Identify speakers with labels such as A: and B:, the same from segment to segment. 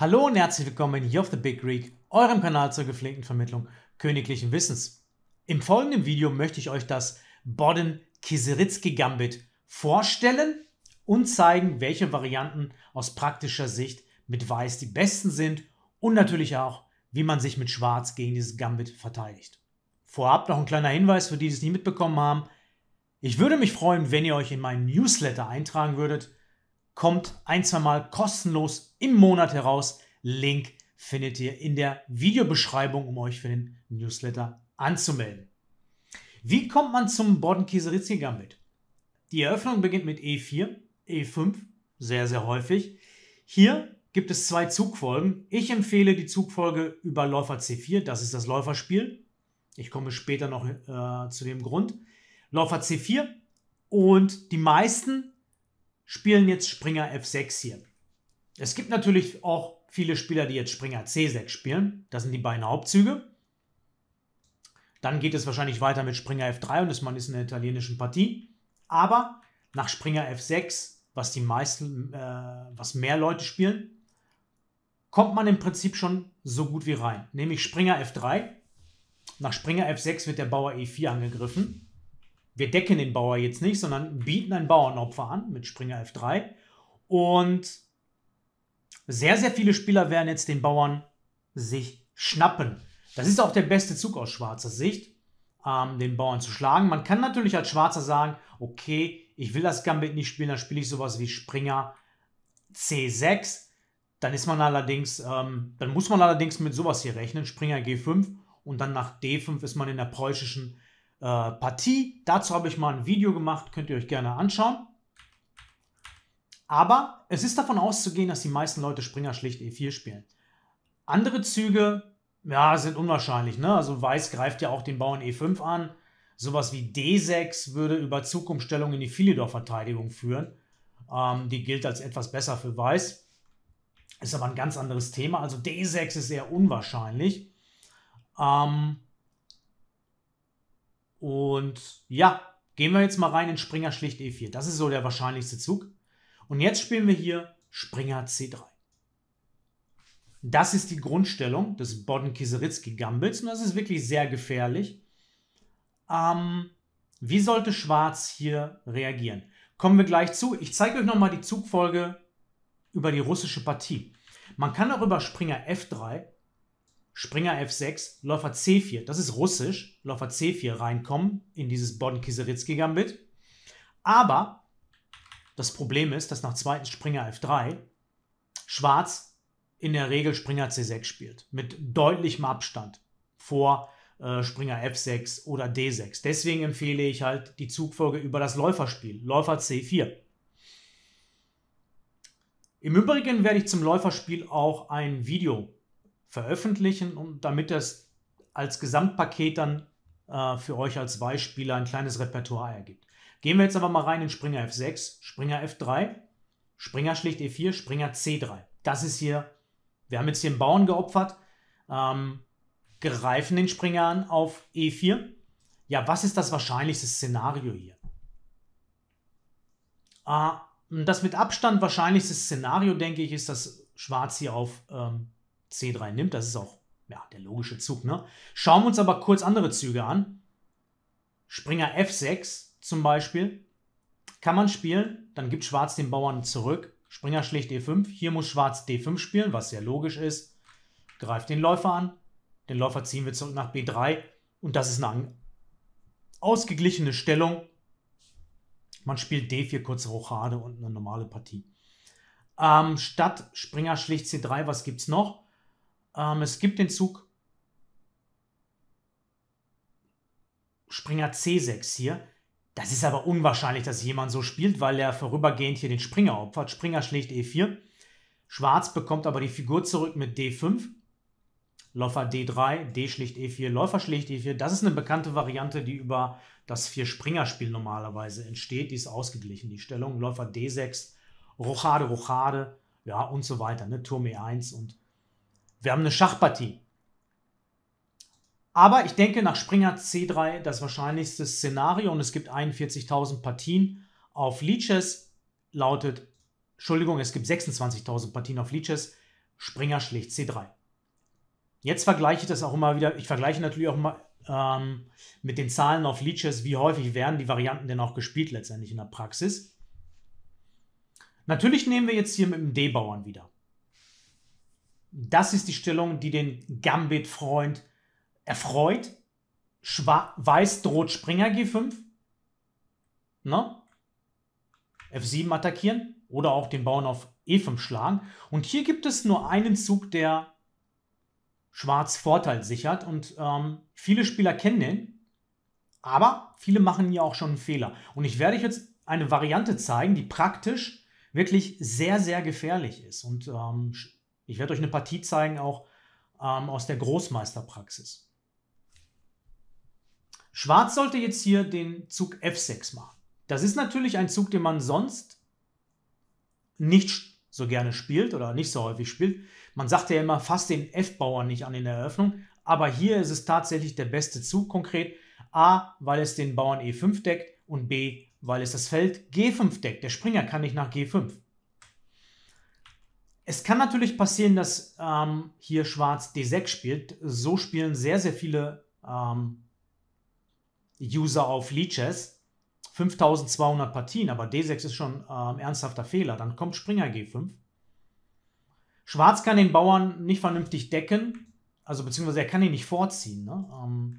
A: Hallo und herzlich willkommen hier auf The Big Greek, eurem Kanal zur gepflegten Vermittlung königlichen Wissens. Im folgenden Video möchte ich euch das Bodden Kiseritzky Gambit vorstellen und zeigen, welche Varianten aus praktischer Sicht mit Weiß die besten sind und natürlich auch, wie man sich mit Schwarz gegen dieses Gambit verteidigt. Vorab noch ein kleiner Hinweis für die, die es nicht mitbekommen haben. Ich würde mich freuen, wenn ihr euch in meinen Newsletter eintragen würdet kommt ein, zwei Mal kostenlos im Monat heraus. Link findet ihr in der Videobeschreibung, um euch für den Newsletter anzumelden. Wie kommt man zum Borden Kieseritzky Gambit? Die Eröffnung beginnt mit E4, E5, sehr, sehr häufig. Hier gibt es zwei Zugfolgen. Ich empfehle die Zugfolge über Läufer C4, das ist das Läuferspiel. Ich komme später noch äh, zu dem Grund. Läufer C4 und die meisten spielen jetzt Springer F6 hier. Es gibt natürlich auch viele Spieler, die jetzt Springer C6 spielen. Das sind die beiden Hauptzüge. Dann geht es wahrscheinlich weiter mit Springer F3 und ist man ist in der italienischen Partie. Aber nach Springer F6, was die meisten, äh, was mehr Leute spielen, kommt man im Prinzip schon so gut wie rein. Nämlich Springer F3. Nach Springer F6 wird der Bauer E4 angegriffen wir decken den Bauer jetzt nicht, sondern bieten ein Bauernopfer an mit Springer F3. Und sehr, sehr viele Spieler werden jetzt den Bauern sich schnappen. Das ist auch der beste Zug aus schwarzer Sicht, ähm, den Bauern zu schlagen. Man kann natürlich als Schwarzer sagen, okay, ich will das Gambit nicht spielen, dann spiele ich sowas wie Springer C6. Dann ist man allerdings, ähm, dann muss man allerdings mit sowas hier rechnen, Springer G5 und dann nach D5 ist man in der preußischen äh, Partie. Dazu habe ich mal ein Video gemacht, könnt ihr euch gerne anschauen. Aber es ist davon auszugehen, dass die meisten Leute Springer schlicht E4 spielen. Andere Züge, ja, sind unwahrscheinlich. Ne? Also Weiß greift ja auch den Bauern E5 an. Sowas wie D6 würde über Zugumstellung in die Philidor-Verteidigung führen. Ähm, die gilt als etwas besser für Weiß. Ist aber ein ganz anderes Thema. Also D6 ist eher unwahrscheinlich. Ähm, und ja, gehen wir jetzt mal rein in Springer schlicht E4. Das ist so der wahrscheinlichste Zug. Und jetzt spielen wir hier Springer C3. Das ist die Grundstellung des Bodden-Kiseritzky-Gambits und das ist wirklich sehr gefährlich. Ähm, wie sollte Schwarz hier reagieren? Kommen wir gleich zu. Ich zeige euch nochmal die Zugfolge über die russische Partie. Man kann auch über Springer F3 Springer F6, Läufer C4, das ist russisch, Läufer C4 reinkommen in dieses Bodden-Kiseritzki-Gambit. Aber das Problem ist, dass nach zweitens Springer F3 Schwarz in der Regel Springer C6 spielt, mit deutlichem Abstand vor äh, Springer F6 oder D6. Deswegen empfehle ich halt die Zugfolge über das Läuferspiel, Läufer C4. Im Übrigen werde ich zum Läuferspiel auch ein Video veröffentlichen, um, damit das als Gesamtpaket dann äh, für euch als Beispiele ein kleines Repertoire ergibt. Gehen wir jetzt aber mal rein in Springer F6, Springer F3, Springer schlicht E4, Springer C3. Das ist hier, wir haben jetzt hier einen Bauern geopfert, ähm, greifen den Springer an auf E4. Ja, was ist das wahrscheinlichste Szenario hier? Äh, das mit Abstand wahrscheinlichste Szenario, denke ich, ist, dass Schwarz hier auf ähm, C3 nimmt. Das ist auch ja, der logische Zug. Ne? Schauen wir uns aber kurz andere Züge an. Springer F6 zum Beispiel kann man spielen, dann gibt Schwarz den Bauern zurück. Springer schlägt E5, hier muss Schwarz D5 spielen, was sehr logisch ist. Greift den Läufer an, den Läufer ziehen wir zurück nach B3 und das ist eine ausgeglichene Stellung. Man spielt D4 kurz Rochade und eine normale Partie. Ähm, statt Springer schlägt C3, was gibt es noch? Ähm, es gibt den Zug Springer C6 hier. Das ist aber unwahrscheinlich, dass jemand so spielt, weil er vorübergehend hier den Springer opfert. Springer schlägt E4. Schwarz bekommt aber die Figur zurück mit D5. Läufer D3, D schlägt E4, Läufer schlägt E4. Das ist eine bekannte Variante, die über das Vier-Springer-Spiel normalerweise entsteht. Die ist ausgeglichen, die Stellung. Läufer D6, Rochade, Rochade, ja und so weiter. Ne? Turm E1 und wir haben eine Schachpartie. Aber ich denke, nach Springer C3 das wahrscheinlichste Szenario und es gibt 41.000 Partien auf Leeches, lautet, Entschuldigung, es gibt 26.000 Partien auf Leeches, Springer schlägt C3. Jetzt vergleiche ich das auch immer wieder, ich vergleiche natürlich auch mal ähm, mit den Zahlen auf Leeches, wie häufig werden die Varianten denn auch gespielt letztendlich in der Praxis. Natürlich nehmen wir jetzt hier mit dem D-Bauern wieder. Das ist die Stellung, die den Gambit-Freund erfreut. Schwa Weiß droht Springer G5. Ne? F7 attackieren oder auch den Bauern auf E5 schlagen. Und hier gibt es nur einen Zug, der Schwarz Vorteil sichert. Und ähm, viele Spieler kennen den, aber viele machen hier auch schon einen Fehler. Und ich werde euch jetzt eine Variante zeigen, die praktisch wirklich sehr, sehr gefährlich ist und ähm, ich werde euch eine Partie zeigen, auch ähm, aus der Großmeisterpraxis. Schwarz sollte jetzt hier den Zug F6 machen. Das ist natürlich ein Zug, den man sonst nicht so gerne spielt oder nicht so häufig spielt. Man sagt ja immer, fast den F-Bauern nicht an in der Eröffnung, aber hier ist es tatsächlich der beste Zug konkret. A, weil es den Bauern E5 deckt und B, weil es das Feld G5 deckt. Der Springer kann nicht nach G5. Es kann natürlich passieren, dass ähm, hier Schwarz D6 spielt. So spielen sehr, sehr viele ähm, User auf Leeches. 5200 Partien, aber D6 ist schon ähm, ernsthafter Fehler. Dann kommt Springer G5. Schwarz kann den Bauern nicht vernünftig decken, also beziehungsweise er kann ihn nicht vorziehen. Ne? Ähm,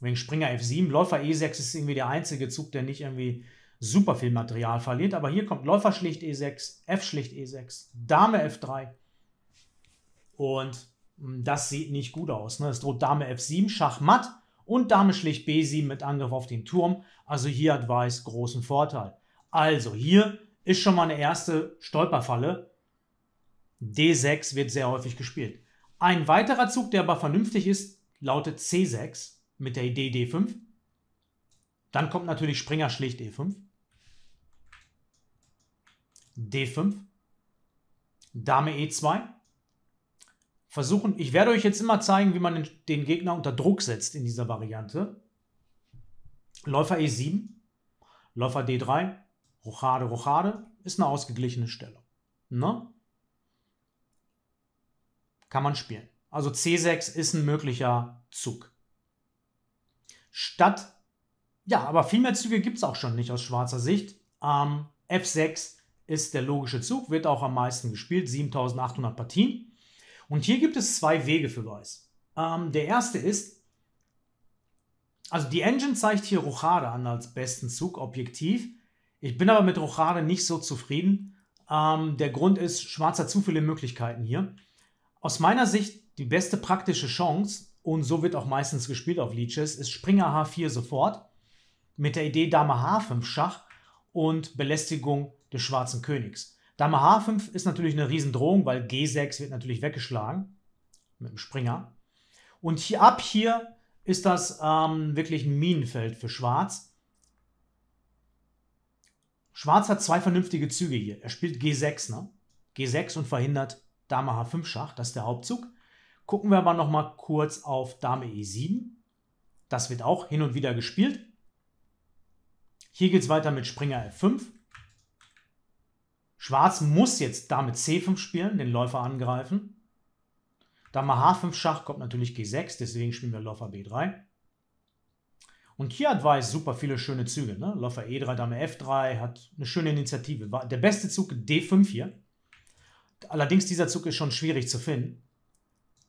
A: wegen Springer F7, Läufer E6 ist irgendwie der einzige Zug, der nicht irgendwie super viel Material verliert. Aber hier kommt Läufer schlicht E6, F schlicht E6, Dame F3. Und hm, das sieht nicht gut aus. Ne? Es droht Dame F7, Schachmatt und Dame schlicht B7 mit Angriff auf den Turm. Also hier hat Weiß großen Vorteil. Also hier ist schon mal eine erste Stolperfalle. D6 wird sehr häufig gespielt. Ein weiterer Zug, der aber vernünftig ist, lautet C6 mit der Idee D5. Dann kommt natürlich Springer schlicht E5. D5, Dame E2. Versuchen, ich werde euch jetzt immer zeigen, wie man den Gegner unter Druck setzt in dieser Variante. Läufer E7, Läufer D3, Rochade, Rochade ist eine ausgeglichene Stellung. Ne? Kann man spielen. Also C6 ist ein möglicher Zug. Statt, ja, aber viel mehr Züge gibt es auch schon nicht aus schwarzer Sicht. Ähm, F6 ist der logische Zug, wird auch am meisten gespielt, 7800 Partien. Und hier gibt es zwei Wege für Weiß. Ähm, der erste ist, also die Engine zeigt hier Rochade an als besten Zug, objektiv. Ich bin aber mit Rochade nicht so zufrieden. Ähm, der Grund ist, Schwarz hat zu viele Möglichkeiten hier. Aus meiner Sicht die beste praktische Chance, und so wird auch meistens gespielt auf Leeches, ist Springer H4 sofort mit der Idee Dame H5 Schach und Belästigung des Schwarzen Königs. Dame H5 ist natürlich eine Riesendrohung, weil G6 wird natürlich weggeschlagen mit dem Springer. Und hier ab hier ist das ähm, wirklich ein Minenfeld für Schwarz. Schwarz hat zwei vernünftige Züge hier. Er spielt G6, ne? G6 und verhindert Dame H5 Schach, das ist der Hauptzug. Gucken wir aber noch mal kurz auf Dame E7. Das wird auch hin und wieder gespielt. Hier geht es weiter mit Springer F5. Schwarz muss jetzt damit C5 spielen, den Läufer angreifen. Dame H5 Schach kommt natürlich G6, deswegen spielen wir Läufer B3. Und hier hat Weiß super viele schöne Züge. Ne? Läufer E3, Dame F3, hat eine schöne Initiative. Der beste Zug D5 hier. Allerdings dieser Zug ist schon schwierig zu finden.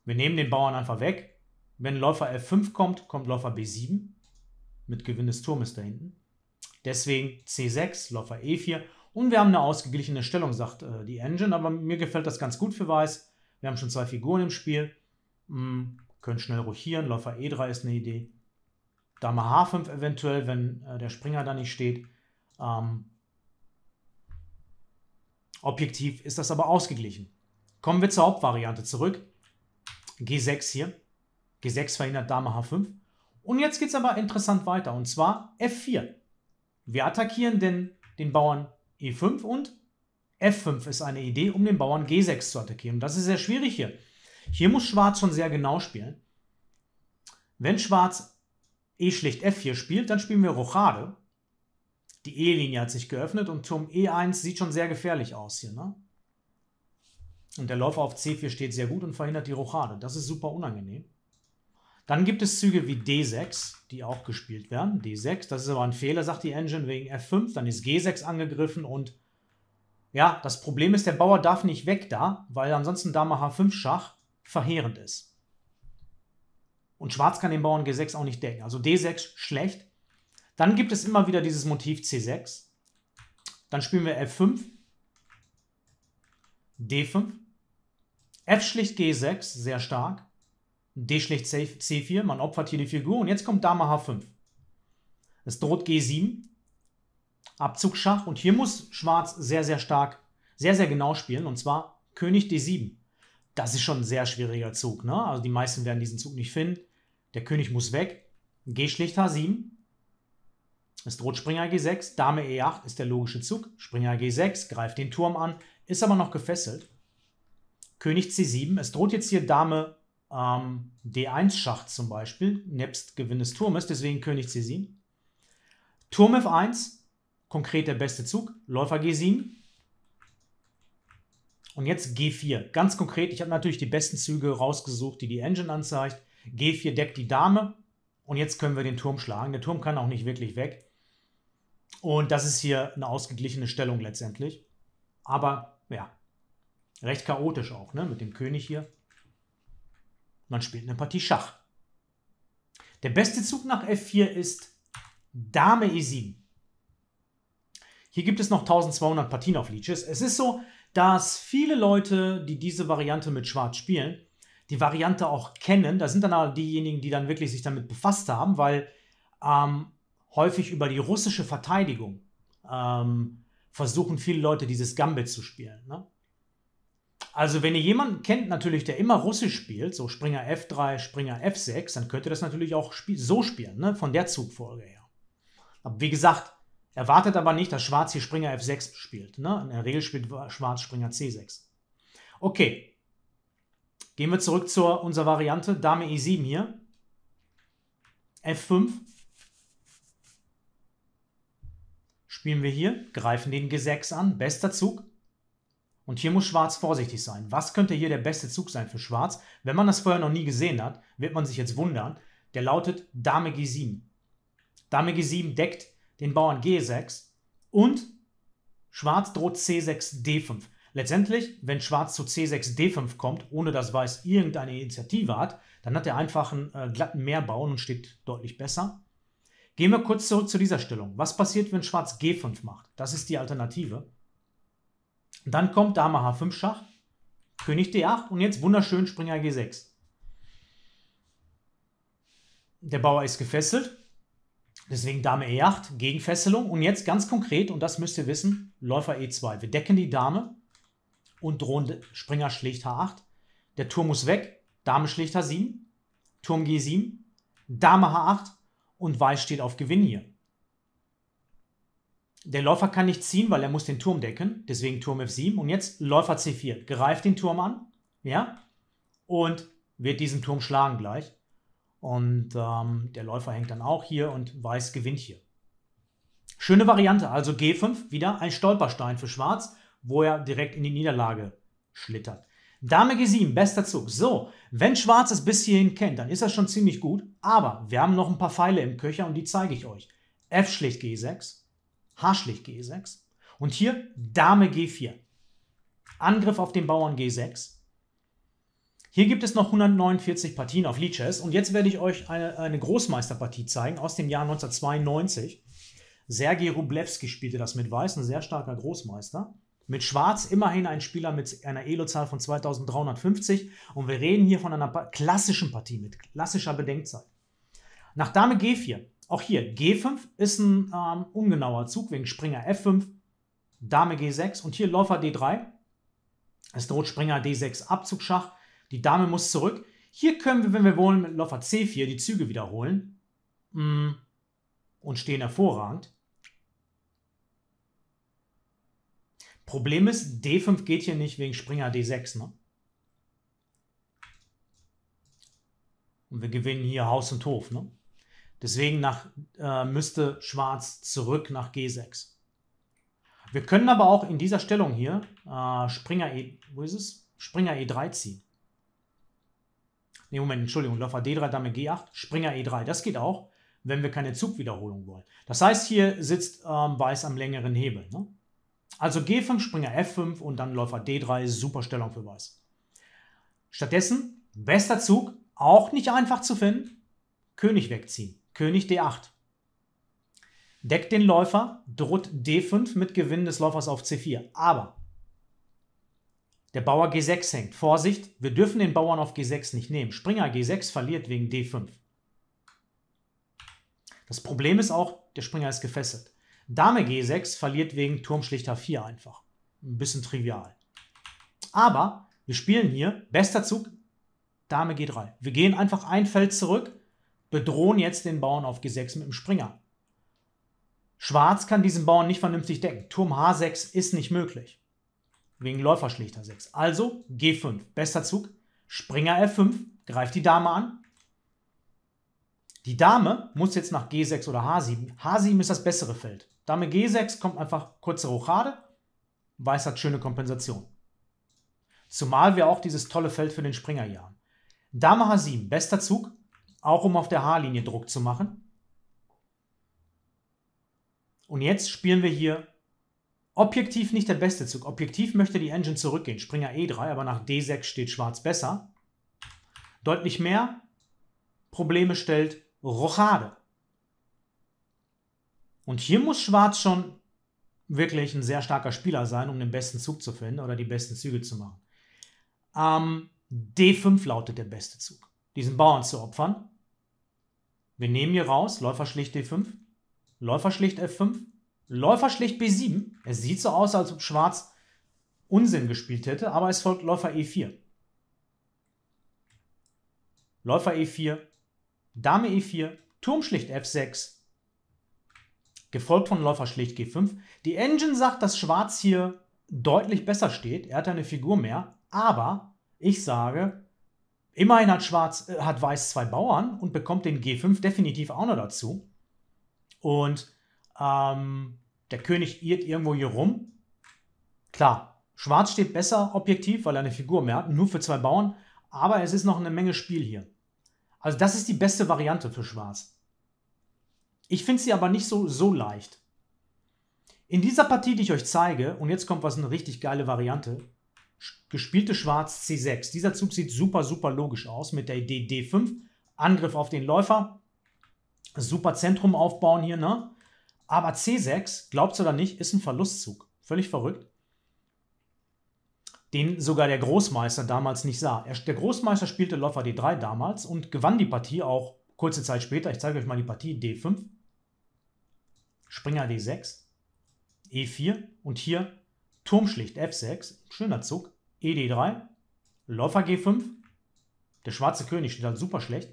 A: Wir nehmen den Bauern einfach weg. Wenn Läufer F5 kommt, kommt Läufer B7. Mit Gewinn des Turmes da hinten. Deswegen C6, Läufer E4. Und wir haben eine ausgeglichene Stellung, sagt äh, die Engine. Aber mir gefällt das ganz gut für Weiß. Wir haben schon zwei Figuren im Spiel. Hm, können schnell rochieren. Läufer E3 ist eine Idee. Dame H5 eventuell, wenn äh, der Springer da nicht steht. Ähm, objektiv ist das aber ausgeglichen. Kommen wir zur Hauptvariante zurück. G6 hier. G6 verhindert Dame H5. Und jetzt geht es aber interessant weiter. Und zwar F4. Wir attackieren den, den Bauern E5 und F5 ist eine Idee, um den Bauern G6 zu attackieren. Und das ist sehr schwierig hier. Hier muss Schwarz schon sehr genau spielen. Wenn Schwarz E schlicht F4 spielt, dann spielen wir Rochade. Die E-Linie hat sich geöffnet und Turm E1 sieht schon sehr gefährlich aus hier. Ne? Und der Läufer auf C4 steht sehr gut und verhindert die Rochade. Das ist super unangenehm. Dann gibt es Züge wie D6, die auch gespielt werden. D6, das ist aber ein Fehler, sagt die Engine, wegen F5. Dann ist G6 angegriffen und ja, das Problem ist, der Bauer darf nicht weg da, weil ansonsten Dame H5-Schach verheerend ist. Und Schwarz kann den Bauern G6 auch nicht decken. Also D6 schlecht. Dann gibt es immer wieder dieses Motiv C6. Dann spielen wir F5, D5, F schlicht G6, sehr stark. D schlägt C4, man opfert hier die Figur und jetzt kommt Dame H5. Es droht G7, Abzugsschach und hier muss Schwarz sehr, sehr stark, sehr, sehr genau spielen und zwar König D7. Das ist schon ein sehr schwieriger Zug, ne? Also die meisten werden diesen Zug nicht finden. Der König muss weg. G schlägt H7. Es droht Springer G6, Dame E8 ist der logische Zug. Springer G6 greift den Turm an, ist aber noch gefesselt. König C7, es droht jetzt hier Dame ähm, D1-Schach zum Beispiel, nebst Gewinn des Turmes, deswegen König C7. Turm F1, konkret der beste Zug, Läufer G7. Und jetzt G4. Ganz konkret, ich habe natürlich die besten Züge rausgesucht, die die Engine anzeigt. G4 deckt die Dame und jetzt können wir den Turm schlagen. Der Turm kann auch nicht wirklich weg. Und das ist hier eine ausgeglichene Stellung letztendlich. Aber ja, recht chaotisch auch, ne, mit dem König hier. Man spielt eine Partie Schach. Der beste Zug nach F4 ist Dame E7. Hier gibt es noch 1200 Partien auf Leeches. Es ist so, dass viele Leute, die diese Variante mit Schwarz spielen, die Variante auch kennen. Da sind dann auch diejenigen, die dann wirklich sich damit befasst haben, weil ähm, häufig über die russische Verteidigung ähm, versuchen viele Leute dieses Gambit zu spielen. Ne? Also, wenn ihr jemanden kennt, natürlich, der immer Russisch spielt, so Springer F3, Springer F6, dann könnt ihr das natürlich auch spiel so spielen, ne? von der Zugfolge her. Aber wie gesagt, erwartet aber nicht, dass Schwarz hier Springer F6 spielt. Ne? In der Regel spielt Schwarz Springer C6. Okay. Gehen wir zurück zu unserer Variante Dame E7 hier. F5. Spielen wir hier, greifen den G6 an. Bester Zug. Und hier muss Schwarz vorsichtig sein. Was könnte hier der beste Zug sein für Schwarz? Wenn man das vorher noch nie gesehen hat, wird man sich jetzt wundern. Der lautet Dame G7. Dame G7 deckt den Bauern G6 und Schwarz droht C6 D5. Letztendlich, wenn Schwarz zu C6 D5 kommt, ohne dass Weiß irgendeine Initiative hat, dann hat er einfach einen äh, glatten Meerbauen und steht deutlich besser. Gehen wir kurz zurück zu dieser Stellung. Was passiert, wenn Schwarz G5 macht? Das ist die Alternative. Dann kommt Dame H5 Schach, König D8 und jetzt wunderschön Springer G6. Der Bauer ist gefesselt, deswegen Dame E8, Gegenfesselung und jetzt ganz konkret, und das müsst ihr wissen, Läufer E2. Wir decken die Dame und drohen Springer schlägt H8. Der Turm muss weg, Dame schlägt H7, Turm G7, Dame H8 und Weiß steht auf Gewinn hier. Der Läufer kann nicht ziehen, weil er muss den Turm decken, deswegen Turm F7 und jetzt Läufer C4, greift den Turm an, ja, und wird diesen Turm schlagen gleich. Und ähm, der Läufer hängt dann auch hier und Weiß gewinnt hier. Schöne Variante, also G5, wieder ein Stolperstein für Schwarz, wo er direkt in die Niederlage schlittert. Dame G7, bester Zug. So, wenn Schwarz es bis hierhin kennt, dann ist das schon ziemlich gut, aber wir haben noch ein paar Pfeile im Köcher und die zeige ich euch. F schlägt G6, Haarschlicht G6. Und hier Dame G4. Angriff auf den Bauern G6. Hier gibt es noch 149 Partien auf Lichess und jetzt werde ich euch eine, eine Großmeisterpartie zeigen aus dem Jahr 1992. Sergei Rublewski spielte das mit Weiß, ein sehr starker Großmeister. Mit Schwarz immerhin ein Spieler mit einer Elo-Zahl von 2350 und wir reden hier von einer klassischen Partie mit klassischer Bedenkzeit. Nach Dame G4 auch hier G5 ist ein ähm, ungenauer Zug wegen Springer F5, Dame G6 und hier Läufer D3. Es droht Springer D6 Abzugsschach. Die Dame muss zurück. Hier können wir, wenn wir wollen, mit Läufer C4 die Züge wiederholen. Mm. Und stehen hervorragend. Problem ist, D5 geht hier nicht wegen Springer D6. Ne? Und wir gewinnen hier Haus und Hof. Ne? Deswegen nach, äh, müsste Schwarz zurück nach G6. Wir können aber auch in dieser Stellung hier äh, Springer, e, wo ist es? Springer E3 ziehen. Ne, Moment, Entschuldigung, Läufer D3, Dame G8, Springer E3. Das geht auch, wenn wir keine Zugwiederholung wollen. Das heißt, hier sitzt ähm, Weiß am längeren Hebel. Ne? Also G5, Springer F5 und dann Läufer D3, super Stellung für Weiß. Stattdessen, bester Zug, auch nicht einfach zu finden, König wegziehen. König D8. Deckt den Läufer, droht D5 mit Gewinn des Läufers auf C4. Aber der Bauer G6 hängt. Vorsicht, wir dürfen den Bauern auf G6 nicht nehmen. Springer G6 verliert wegen D5. Das Problem ist auch, der Springer ist gefesselt. Dame G6 verliert wegen Turmschlicht H4 einfach. Ein bisschen trivial. Aber wir spielen hier, bester Zug, Dame G3. Wir gehen einfach ein Feld zurück, bedrohen jetzt den Bauern auf G6 mit dem Springer. Schwarz kann diesen Bauern nicht vernünftig decken. Turm H6 ist nicht möglich. Wegen Läufer Läuferschlichter 6. Also G5. Bester Zug. Springer F5. Greift die Dame an. Die Dame muss jetzt nach G6 oder H7. H7 ist das bessere Feld. Dame G6 kommt einfach kurze Rochade. Weiß hat schöne Kompensation. Zumal wir auch dieses tolle Feld für den Springer hier haben. Dame H7, bester Zug auch um auf der H-Linie Druck zu machen. Und jetzt spielen wir hier objektiv nicht der beste Zug. Objektiv möchte die Engine zurückgehen, Springer E3, aber nach D6 steht Schwarz besser. Deutlich mehr Probleme stellt Rochade. Und hier muss Schwarz schon wirklich ein sehr starker Spieler sein, um den besten Zug zu finden oder die besten Züge zu machen. Ähm, D5 lautet der beste Zug, diesen Bauern zu opfern. Wir nehmen hier raus Läufer schlicht D5, Läufer schlicht F5, Läufer schlicht B7. Es sieht so aus, als ob Schwarz Unsinn gespielt hätte, aber es folgt Läufer E4. Läufer E4, Dame E4, Turm schlicht F6, gefolgt von Läufer schlicht G5. Die Engine sagt, dass Schwarz hier deutlich besser steht. Er hat eine Figur mehr, aber ich sage, Immerhin hat, Schwarz, äh, hat Weiß zwei Bauern und bekommt den G5 definitiv auch noch dazu. Und ähm, der König irrt irgendwo hier rum. Klar, Schwarz steht besser objektiv, weil er eine Figur mehr hat, nur für zwei Bauern. Aber es ist noch eine Menge Spiel hier. Also das ist die beste Variante für Schwarz. Ich finde sie aber nicht so, so leicht. In dieser Partie, die ich euch zeige, und jetzt kommt was eine richtig geile Variante, gespielte Schwarz C6. Dieser Zug sieht super, super logisch aus mit der Idee D5. Angriff auf den Läufer. Super Zentrum aufbauen hier, ne? Aber C6, glaubt's oder nicht, ist ein Verlustzug. Völlig verrückt. Den sogar der Großmeister damals nicht sah. der Großmeister spielte Läufer D3 damals und gewann die Partie auch kurze Zeit später. Ich zeige euch mal die Partie D5. Springer D6, E4 und hier Turm schlicht F6, schöner Zug, ED3, Läufer G5, der schwarze König steht halt super schlecht,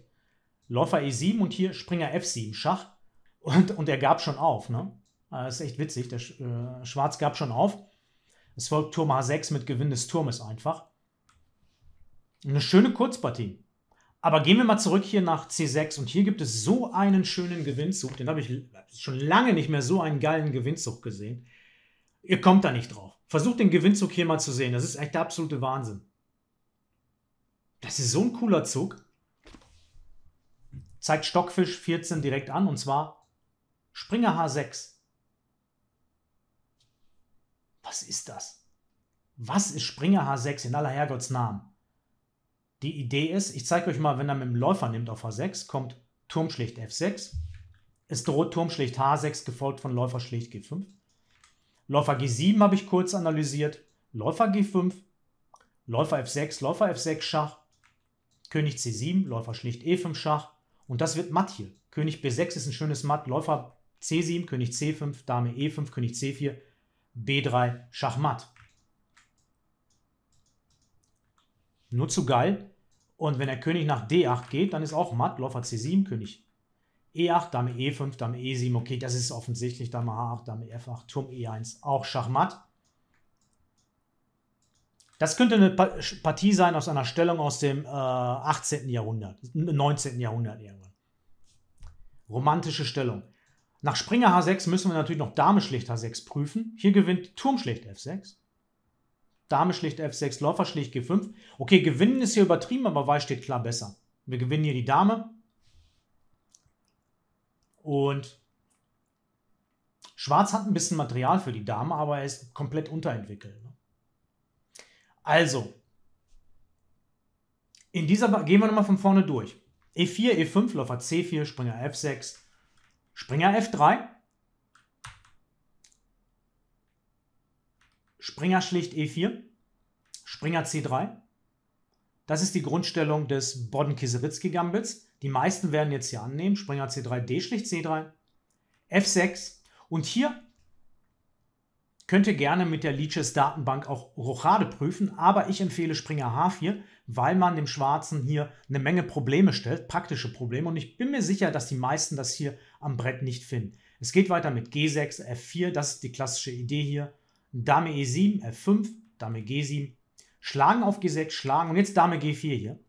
A: Läufer E7 und hier Springer F7, Schach und, und er gab schon auf. Ne? Das ah, ist echt witzig, der äh, Schwarz gab schon auf. Es folgt Turm a 6 mit Gewinn des Turmes einfach. Eine schöne Kurzpartie. Aber gehen wir mal zurück hier nach C6 und hier gibt es so einen schönen Gewinnzug. Den habe ich schon lange nicht mehr so einen geilen Gewinnzug gesehen. Ihr kommt da nicht drauf. Versucht den Gewinnzug hier mal zu sehen. Das ist echt der absolute Wahnsinn. Das ist so ein cooler Zug. Zeigt Stockfisch 14 direkt an und zwar Springer H6. Was ist das? Was ist Springer H6 in aller Herrgotts Namen? Die Idee ist, ich zeige euch mal, wenn er mit dem Läufer nimmt auf H6, kommt Turmschlicht F6. Es droht Turmschlicht H6, gefolgt von Läufer schlicht G5. Läufer G7 habe ich kurz analysiert, Läufer G5, Läufer F6, Läufer F6 Schach, König C7, Läufer schlicht E5 Schach und das wird matt hier. König B6 ist ein schönes Matt, Läufer C7, König C5, Dame E5, König C4, B3 Schachmatt. Nur zu geil. Und wenn der König nach D8 geht, dann ist auch matt, Läufer C7, König E8, Dame E5, Dame E7, okay, das ist offensichtlich, Dame H8, Dame F8, Turm E1, auch Schachmatt. Das könnte eine Partie sein aus einer Stellung aus dem äh, 18. Jahrhundert, 19. Jahrhundert irgendwann. Romantische Stellung. Nach Springer H6 müssen wir natürlich noch Dame schlicht H6 prüfen. Hier gewinnt Turm schlicht F6. Dame schlicht F6, Läufer schlicht G5. Okay, gewinnen ist hier übertrieben, aber Weiß steht klar besser. Wir gewinnen hier die Dame. Und Schwarz hat ein bisschen Material für die Dame, aber er ist komplett unterentwickelt. Ne? Also, in dieser ba gehen wir nochmal von vorne durch. E4, E5, Läufer C4, Springer F6, Springer F3, Springer schlicht E4, Springer C3. Das ist die Grundstellung des Bodden-Kisewitski-Gambits. Die meisten werden jetzt hier annehmen. Springer C3, D schlicht C3, F6. Und hier könnt ihr gerne mit der Leeches Datenbank auch Rochade prüfen, aber ich empfehle Springer H4, weil man dem Schwarzen hier eine Menge Probleme stellt, praktische Probleme. Und ich bin mir sicher, dass die meisten das hier am Brett nicht finden. Es geht weiter mit G6, F4, das ist die klassische Idee hier. Dame E7, F5, Dame G7, schlagen auf G6, schlagen und jetzt Dame G4 hier.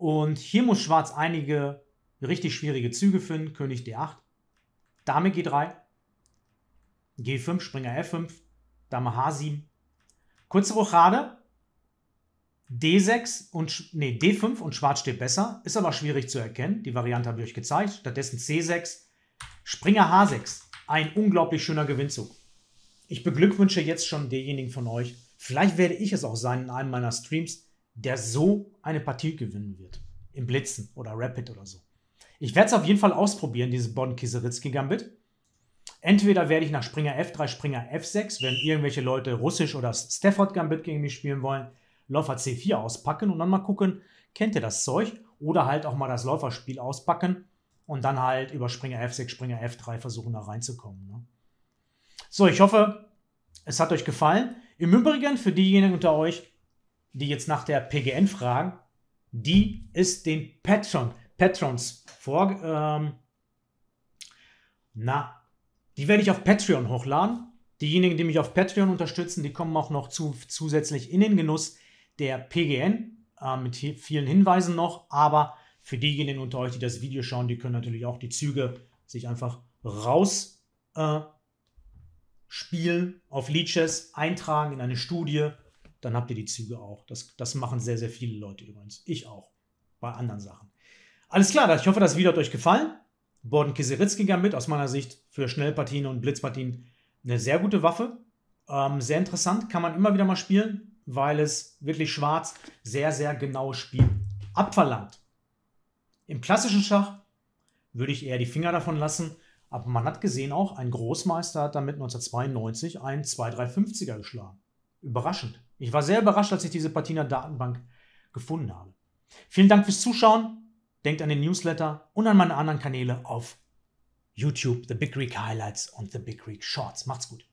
A: Und hier muss Schwarz einige richtig schwierige Züge finden. König D8, Dame G3, G5, Springer F5, Dame H7. Kurze Rochade, D6 und nee, D5 und Schwarz steht besser, ist aber schwierig zu erkennen. Die Variante habe ich euch gezeigt. Stattdessen C6, Springer H6. Ein unglaublich schöner Gewinnzug. Ich beglückwünsche jetzt schon denjenigen von euch. Vielleicht werde ich es auch sein in einem meiner Streams, der so eine Partie gewinnen wird. Im Blitzen oder Rapid oder so. Ich werde es auf jeden Fall ausprobieren, dieses Bonn-Kiseritzki-Gambit. Entweder werde ich nach Springer F3, Springer F6, wenn irgendwelche Leute Russisch oder Stafford Gambit gegen mich spielen wollen, Läufer C4 auspacken und dann mal gucken, kennt ihr das Zeug? Oder halt auch mal das Läuferspiel auspacken und dann halt über Springer F6, Springer F3 versuchen, da reinzukommen. Ne? So, ich hoffe, es hat euch gefallen. Im Übrigen, für diejenigen unter euch, die jetzt nach der PGN fragen, die ist den Patron, Patrons vor. Ähm, na, die werde ich auf Patreon hochladen. Diejenigen, die mich auf Patreon unterstützen, die kommen auch noch zu, zusätzlich in den Genuss der PGN äh, mit vielen Hinweisen noch. Aber für diejenigen unter euch, die das Video schauen, die können natürlich auch die Züge sich einfach raus äh, spielen, auf Leeches eintragen in eine Studie dann habt ihr die Züge auch. Das, das machen sehr, sehr viele Leute übrigens. Ich auch. Bei anderen Sachen. Alles klar, ich hoffe, das Video hat euch gefallen. Borden Kiseritzki gab mit, aus meiner Sicht für Schnellpartien und Blitzpartien eine sehr gute Waffe. Ähm, sehr interessant, kann man immer wieder mal spielen, weil es wirklich schwarz sehr, sehr genaues Spiel abverlangt. Im klassischen Schach würde ich eher die Finger davon lassen, aber man hat gesehen auch, ein Großmeister hat damit 1992 einen 2350er geschlagen. Überraschend. Ich war sehr überrascht, als ich diese Patina-Datenbank gefunden habe. Vielen Dank fürs Zuschauen. Denkt an den Newsletter und an meine anderen Kanäle auf YouTube, The Big Greek Highlights und The Big Greek Shorts. Macht's gut.